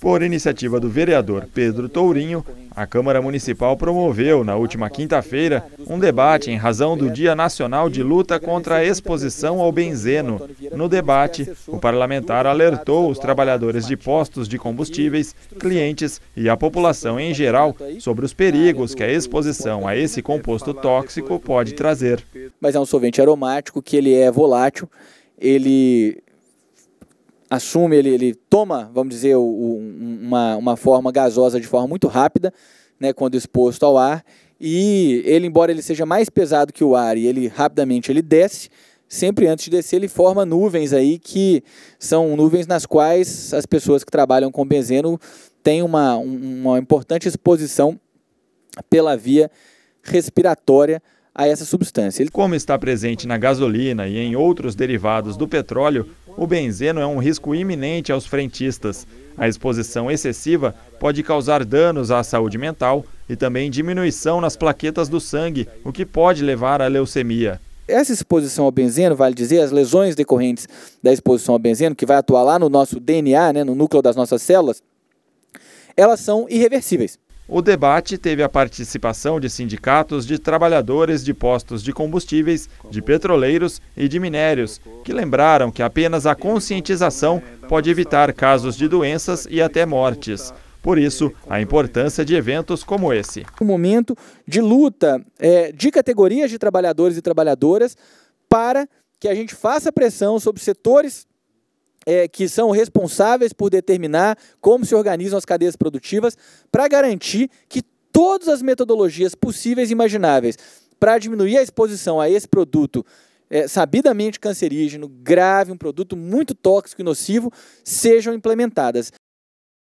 Por iniciativa do vereador Pedro Tourinho, a Câmara Municipal promoveu, na última quinta-feira, um debate em razão do Dia Nacional de Luta contra a Exposição ao Benzeno. No debate, o parlamentar alertou os trabalhadores de postos de combustíveis, clientes e a população em geral sobre os perigos que a exposição a esse composto tóxico pode trazer. Mas é um solvente aromático que ele é volátil, ele assume, ele, ele toma, vamos dizer, uma, uma forma gasosa de forma muito rápida, né, quando exposto ao ar, e ele, embora ele seja mais pesado que o ar e ele rapidamente ele desce, sempre antes de descer ele forma nuvens aí que são nuvens nas quais as pessoas que trabalham com benzeno têm uma, uma importante exposição pela via respiratória a essa substância. Ele... Como está presente na gasolina e em outros derivados do petróleo, o benzeno é um risco iminente aos frentistas. A exposição excessiva pode causar danos à saúde mental e também diminuição nas plaquetas do sangue, o que pode levar à leucemia. Essa exposição ao benzeno, vale dizer, as lesões decorrentes da exposição ao benzeno, que vai atuar lá no nosso DNA, né, no núcleo das nossas células, elas são irreversíveis. O debate teve a participação de sindicatos de trabalhadores de postos de combustíveis, de petroleiros e de minérios, que lembraram que apenas a conscientização pode evitar casos de doenças e até mortes. Por isso, a importância de eventos como esse. Um momento de luta é, de categorias de trabalhadores e trabalhadoras para que a gente faça pressão sobre setores é, que são responsáveis por determinar como se organizam as cadeias produtivas para garantir que todas as metodologias possíveis e imagináveis para diminuir a exposição a esse produto é, sabidamente cancerígeno, grave, um produto muito tóxico e nocivo, sejam implementadas.